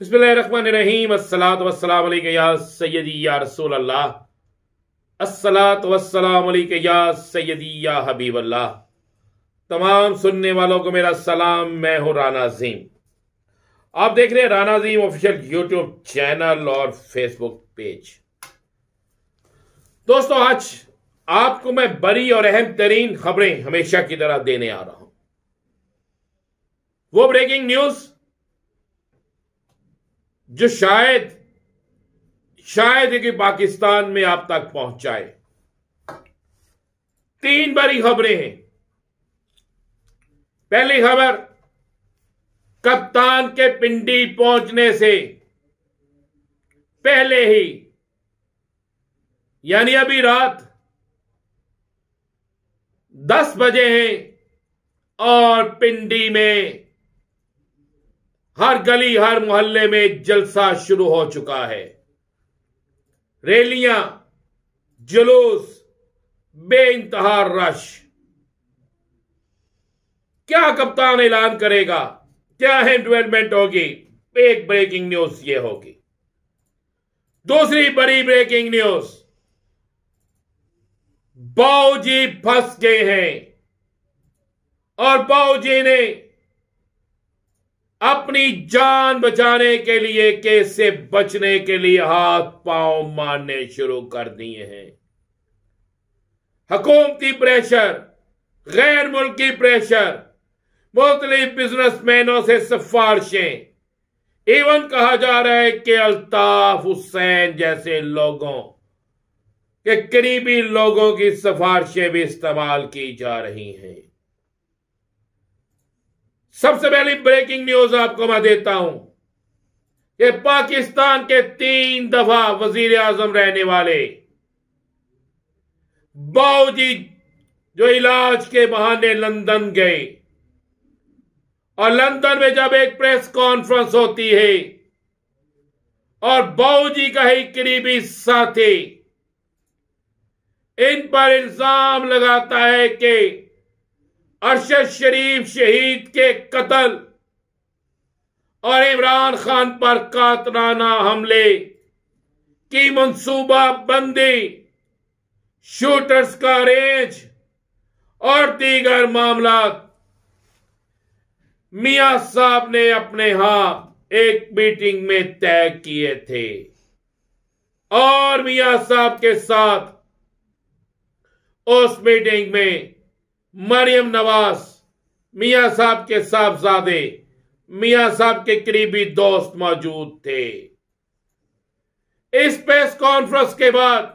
बसमीम रसूल या तमाम सुनने वालों को मेरा सलाम मैं हूं राना जीम आप देख रहे हैं राना जीम ऑफिशियल यूट्यूब चैनल और फेसबुक पेज दोस्तों आज आपको मैं बड़ी और अहम तरीन खबरें हमेशा की तरह देने आ रहा हूं वो ब्रेकिंग न्यूज़ जो शायद शायद है कि पाकिस्तान में आप तक पहुंचाए तीन बड़ी खबरें हैं पहली खबर कप्तान के पिंडी पहुंचने से पहले ही यानी अभी रात दस बजे हैं और पिंडी में हर गली हर मोहल्ले में जलसा शुरू हो चुका है रैलियां जुलूस बेइंतहा रश क्या कप्तान ऐलान करेगा क्या है डेवलपमेंट होगी एक ब्रेकिंग न्यूज ये होगी दूसरी बड़ी ब्रेकिंग न्यूज बाऊजी फंस गए हैं और बाऊजी ने अपनी जान बचाने के लिए केस से बचने के लिए हाथ पांव मारने शुरू कर दिए हैं हकूमती प्रेशर गैर मुल्की प्रेशर मुख्तलिफ बिजनेसमैनों से सिफारिशें इवन कहा जा रहा है कि अल्ताफ हुसैन जैसे लोगों के करीबी लोगों की सिफारशें भी इस्तेमाल की जा रही हैं सबसे पहली ब्रेकिंग न्यूज आपको मैं देता हूं कि पाकिस्तान के तीन दफा वजीर आजम रहने वाले बाऊजी जो इलाज के बहाने लंदन गए और लंदन में जब एक प्रेस कॉन्फ्रेंस होती है और बाऊजी का ही करीबी साथी इन पर इल्जाम लगाता है कि अरशद शरीफ शहीद के कत्ल और इमरान खान पर कातराना हमले की मनसूबा बंदी शूटर्स का रेंज और दीगर मामला मिया साहब ने अपने हाथ एक मीटिंग में तय किए थे और मिया साहब के साथ उस मीटिंग में मरियम नवाज मियाँ साहब के साहबजादे मियाँ साहब के करीबी दोस्त मौजूद थे इस प्रेस कॉन्फ्रेंस के बाद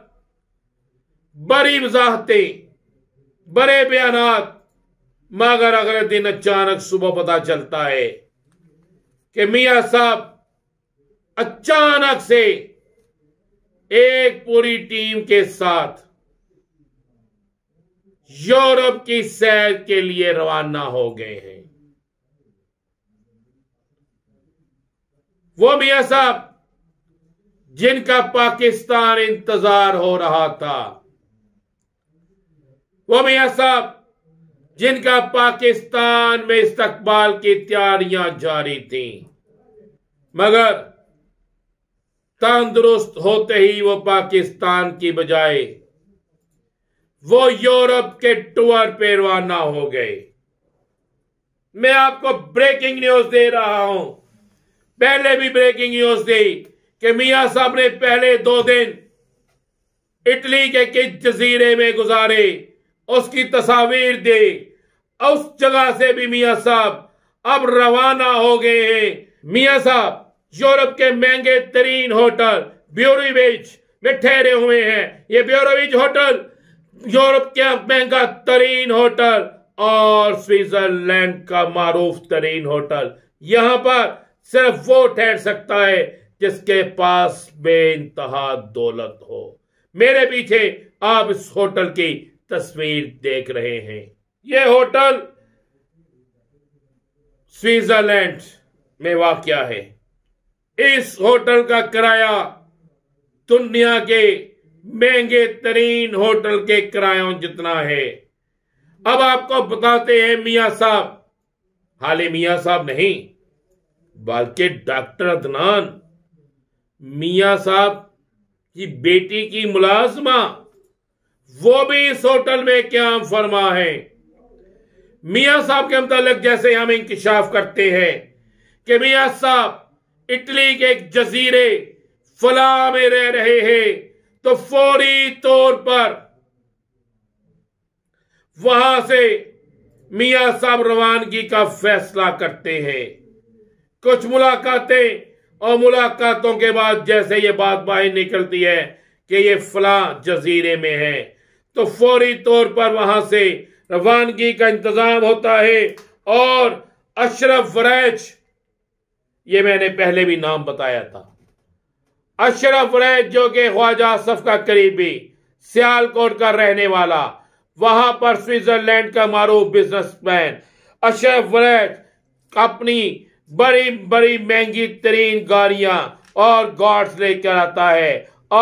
बड़ी वजाहतें बड़े बयान मगर अगले दिन अचानक सुबह पता चलता है कि मियाँ साहब अचानक से एक पूरी टीम के साथ यूरोप की सैर के लिए रवाना हो गए हैं वो मिया साहब जिनका पाकिस्तान इंतजार हो रहा था वो मिया साहब जिनका पाकिस्तान में इस्तकबाल की तैयारियां जारी थी मगर तंदुरुस्त होते ही वो पाकिस्तान की बजाय वो यूरोप के टूर पे रवाना हो गए मैं आपको ब्रेकिंग न्यूज दे रहा हूं पहले भी ब्रेकिंग न्यूज दी कि मियां साहब ने पहले दो दिन इटली के किस जजीरे में गुजारे उसकी तस्वीर दी उस जगह से भी मियां साहब अब रवाना हो गए हैं मियां साहब यूरोप के महंगे तरीन होटल ब्यूरोविच में ठहरे हुए हैं ये ब्यूरोविच होटल यूरोप के महंगा तरीन होटल और स्विट्जरलैंड का मारूफ तरीन होटल यहां पर सिर्फ वो ठहर सकता है जिसके पास बे इंतहा दौलत हो मेरे पीछे आप इस होटल की तस्वीर देख रहे हैं ये होटल स्विट्जरलैंड में वाक्य है इस होटल का किराया दुनिया के महंगे तरीन होटल के किरायों जितना है अब आपको बताते हैं मिया साहब हाले मिया साहब नहीं बल्कि डॉक्टर अदनान मिया साहब की बेटी की मुलाजमा वो भी इस होटल में क्या फरमा है मिया साहब के मुतालिक जैसे हम इंकशाफ करते हैं कि मिया साहब इटली के एक जजीरे फला में रह रहे हैं तो फौरी तौर पर वहां से मियां साहब रवानगी का फैसला करते हैं कुछ मुलाकातें और मुलाकातों के बाद जैसे ये बात बाहर निकलती है कि ये फला जजीरे में है तो फौरी तौर पर वहां से रवानगी का इंतजाम होता है और अशरफ वरैच ये मैंने पहले भी नाम बताया था अशरफ रहे जो के ख्वाजा असफ का करीबी सियालकोट का रहने वाला वहां पर स्विट्जरलैंड का मारूफ बिजनेसमैन अशरफ रैद अपनी बड़ी बड़ी महंगी तरीन गाड़ियां और गॉड्स लेकर आता है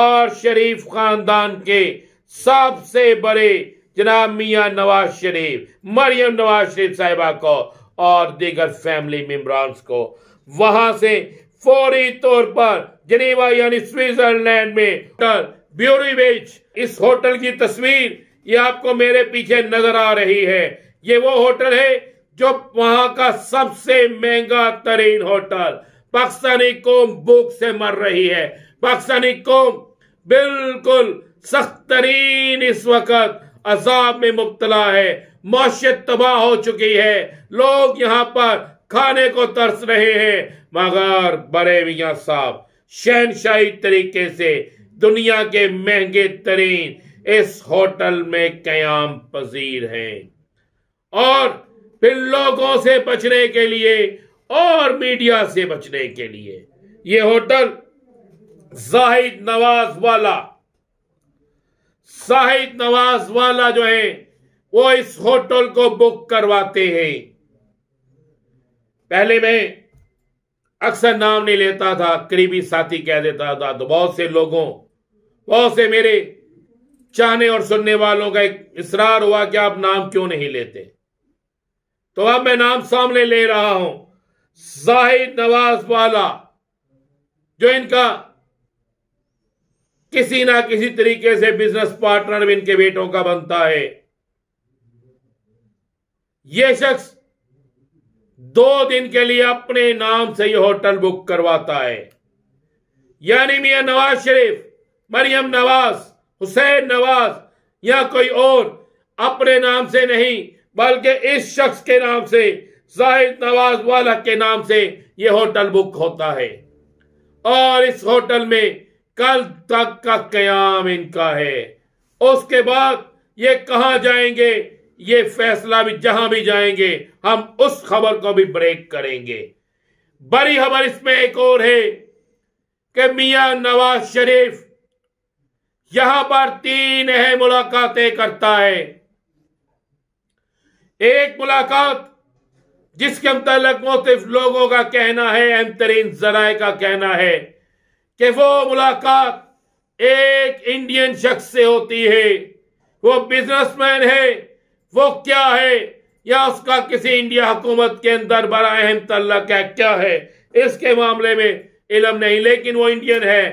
और शरीफ खानदान के सबसे बड़े जनाब मियाँ नवाज शरीफ मरियम नवाज शरीफ साहिबा को और दीगर फैमिली मेम्बर को वहां से फौरी तौर पर जनेवा यानी स्विट्जरलैंड में होटल ब्यूरी इस होटल की तस्वीर ये आपको मेरे पीछे नजर आ रही है ये वो होटल है जो वहां का सबसे महंगा तरीन होटल पाकिस्तानी कौम भूख से मर रही है पाकिस्तानी कौम बिल्कुल सख्त तरीन इस वक्त अजाब में मुबतला है मौसत तबाह हो चुकी है लोग यहाँ पर खाने को तरस रहे हैं मगर बड़े मियाँ साहब शहनशाही तरीके से दुनिया के महंगे तरीन इस होटल में क्याम पजीर हैं और फिर लोगों से बचने के लिए और मीडिया से बचने के लिए ये होटल जाहिद नवाज वाला जाहिद नवाज वाला जो है वो इस होटल को बुक करवाते हैं पहले मैं अक्सर नाम नहीं लेता था करीबी साथी कह देता था तो बहुत से लोगों बहुत से मेरे चाहने और सुनने वालों का एक इसरार हुआ कि आप नाम क्यों नहीं लेते तो अब मैं नाम सामने ले रहा हूं जाहिद नवाज वाला जो इनका किसी ना किसी तरीके से बिजनेस पार्टनर इनके बेटों का बनता है यह शख्स दो दिन के लिए अपने नाम से ही होटल बुक करवाता है यानी मियां नवाज शरीफ मरियम नवाज हुसैन नवाज या कोई और अपने नाम से नहीं बल्कि इस शख्स के नाम से जाहिद नवाज वाला के नाम से ये होटल बुक होता है और इस होटल में कल तक का क्याम इनका है उसके बाद ये कहा जाएंगे ये फैसला भी जहां भी जाएंगे हम उस खबर को भी ब्रेक करेंगे बड़ी खबर इसमें एक और है कि मियां नवाज शरीफ यहां पर तीन अहम मुलाकातें करता है एक मुलाकात जिसके मतलब मुख्तफ लोगों का कहना है अहम तरीन जराए का कहना है कि वो मुलाकात एक इंडियन शख्स से होती है वो बिजनेसमैन है वो क्या है या उसका किसी इंडिया हुकूमत के अंदर बड़ा अहम तल्लक है क्या है इसके मामले में इलम नहीं लेकिन वो इंडियन है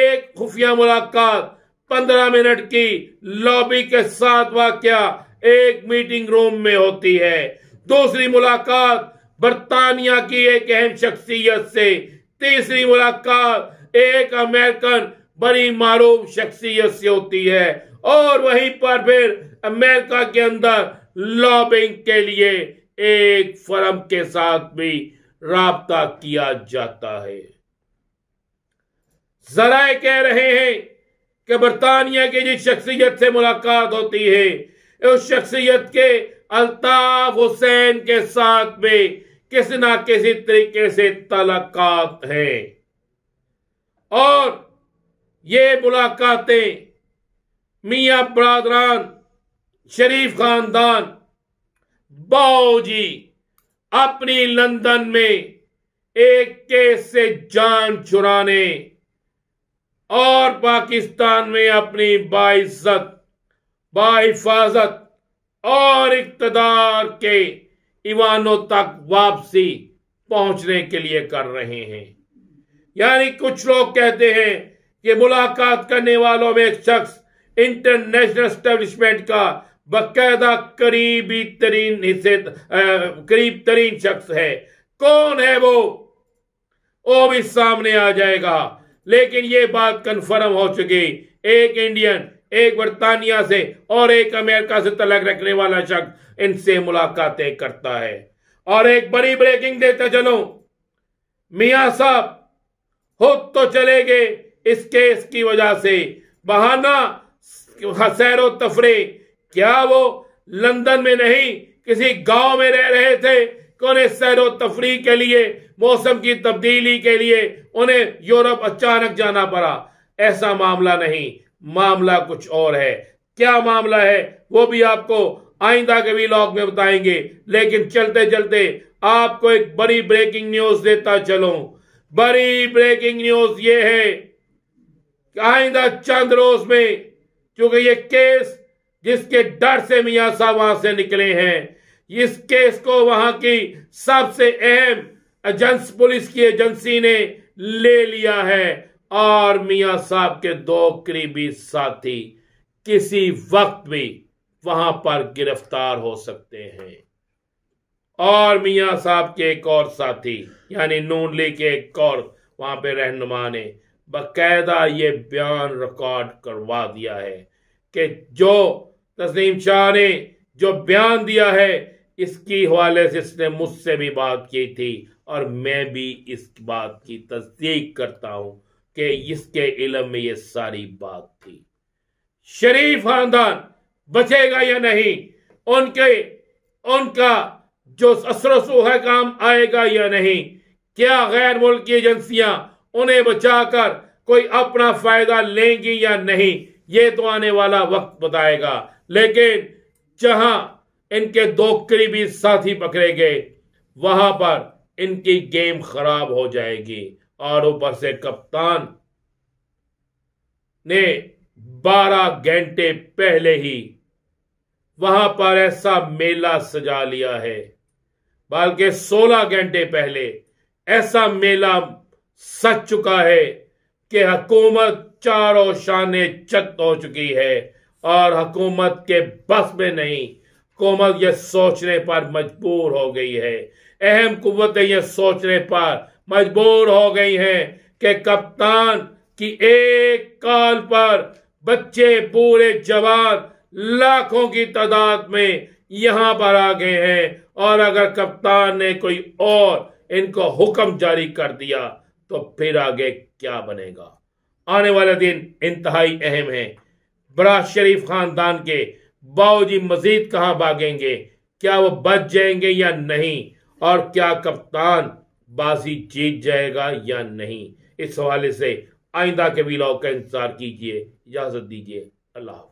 एक खुफिया मुलाकात पंद्रह मिनट की लॉबी के साथ वाक्य एक मीटिंग रूम में होती है दूसरी मुलाकात बरतानिया की एक अहम शख्सियत से तीसरी मुलाकात एक अमेरिकन बड़ी मारूफ शख्सियत से होती है और वहीं पर फिर अमेरिका के अंदर लॉबिंग के लिए एक फर्म के साथ भी रता किया जाता है जराए कह रहे हैं कि बरतानिया की जिस शख्सियत से मुलाकात होती है उस शख्सियत के अल्ताफ हुसैन के साथ में किसी ना किसी तरीके से तलाकात है और ये मुलाकातें मिया बरदरान शरीफ खानदान जी अपनी लंदन में एक केस से जान चुराने और पाकिस्तान में अपनी बाइज्जत बाहिफाजत और इकतदार के ईवानों तक वापसी पहुंचने के लिए कर रहे हैं यानी कुछ लोग कहते हैं कि मुलाकात करने वालों में एक शख्स इंटरनेशनल स्टेब्लिशमेंट का बकायदा करीबी तरीन हिस्से करीब तरीन शख्स है कौन है वो वो भी सामने आ जाएगा लेकिन ये बात कंफर्म हो चुकी एक इंडियन एक बर्तानिया से और एक अमेरिका से तलाक रखने वाला शख्स इनसे मुलाकातें करता है और एक बड़ी ब्रेकिंग देता चलो मिया साहब हो तो चले गए इस केस की वजह से बहाना सैर तफरी क्या वो लंदन में नहीं किसी गांव में रह रहे थे कि उन्हें सैर तफरी के लिए मौसम की तब्दीली के लिए उन्हें यूरोप अचानक जाना पड़ा ऐसा मामला नहीं मामला कुछ और है क्या मामला है वो भी आपको आइंदा के लॉग में बताएंगे लेकिन चलते चलते आपको एक बड़ी ब्रेकिंग न्यूज देता चलूं बड़ी ब्रेकिंग न्यूज ये है आइंदा चंद रोज में क्योंकि ये केस जिसके डर से मिया साहब वहां से निकले हैं इस केस को वहां की सबसे अहम एजेंस पुलिस की एजेंसी ने ले लिया है और मिया साहब के दो करीबी साथी किसी वक्त भी वहां पर गिरफ्तार हो सकते हैं और मिया साहब के एक और साथी यानी नून ली के एक और वहां पे रहनुमा ने बाकायदा ये बयान रिकॉर्ड करवा दिया है कि जो तस्नीम शाह ने जो बयान दिया है इसकी हवाले से इसने मुझसे भी बात की थी और मैं भी इस बात की तस्दीक करता हूं कि इसके इलम में ये सारी बात थी शरीफ खानदान बचेगा या नहीं उनके उनका जो असर है काम आएगा या नहीं क्या गैर मुल्की एजेंसियां उन्हें बचाकर कोई अपना फायदा लेंगी या नहीं ये तो आने वाला वक्त बताएगा लेकिन जहां इनके दो करीबी साथी पकड़े गए वहां पर इनकी गेम खराब हो जाएगी और ऊपर से कप्तान ने 12 घंटे पहले ही वहां पर ऐसा मेला सजा लिया है बल्कि 16 घंटे पहले ऐसा मेला सच चुका है कि हकूमत चारों शाने चक हो चुकी है और हकूमत के बस में नहीं हुकूमत यह सोचने पर मजबूर हो गई है अहम कुतें यह सोचने पर मजबूर हो गई हैं कि कप्तान की एक काल पर बच्चे पूरे जवान लाखों की तादाद में यहां पर आ गए हैं और अगर कप्तान ने कोई और इनको हुक्म जारी कर दिया तो फिर आगे क्या बनेगा आने वाला दिन इंतहाई अहम है बड़ा शरीफ खानदान के बाबूजी मजीद कहाँ भागेंगे क्या वो बच जाएंगे या नहीं और क्या कप्तान बाजी जीत जाएगा या नहीं इस हवाले से आइंदा के भी का इंतजार कीजिए इजाज़त दीजिए अल्लाह